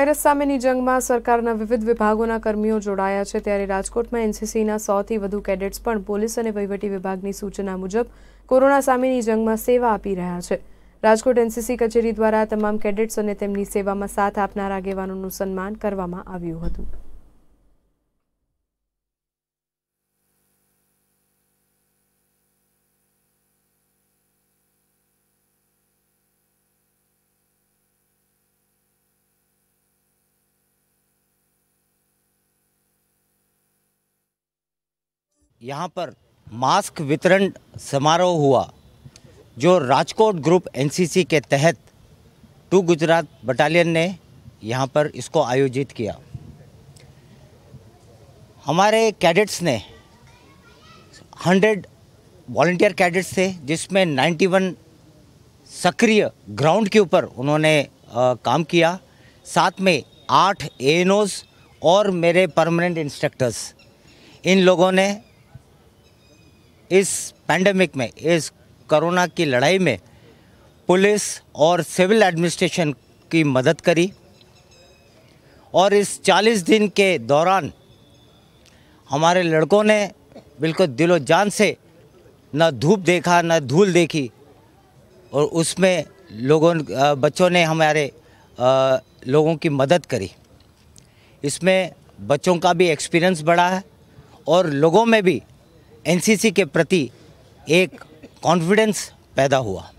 virus સામેની જંગમાં સરકારના વિવિધ વિભાગોના કર્મીઓ જોડાયા છે ત્યારે રાજકોટમાં એનસીસીના સોથી વધુ કેડેટ્સ પણ પોલીસ અને વહીવટી વિભાગની સૂચના મુજબ કોરોના સામેની જંગમાં સેવા આપી રહ્યા છે રાજકોટ એનસીસી કચેરી દ્વારા તમામ કેડેટ્સ અને તેમની સેવામાં સાથ આપનાર આગેવાનોનું સન્માન કરવામાં આવ્યું હતું यहाँ पर मास्क वितरण समारोह हुआ जो राजकोट ग्रुप एनसीसी के तहत टू गुजरात बटालियन ने यहाँ पर इसको आयोजित किया हमारे कैडेट्स ने 100 वॉल्टियर कैडेट्स थे जिसमें 91 सक्रिय ग्राउंड के ऊपर उन्होंने आ, काम किया साथ में आठ ए और मेरे परमानेंट इंस्ट्रक्टर्स इन लोगों ने इस पैंडमिक में इस कोरोना की लड़ाई में पुलिस और सिविल एडमिनिस्ट्रेशन की मदद करी और इस 40 दिन के दौरान हमारे लड़कों ने बिल्कुल दिलो जान से न धूप देखा न धूल देखी और उसमें लोगों बच्चों ने हमारे लोगों की मदद करी इसमें बच्चों का भी एक्सपीरियंस बढ़ा है और लोगों में भी एनसीसी के प्रति एक कॉन्फिडेंस पैदा हुआ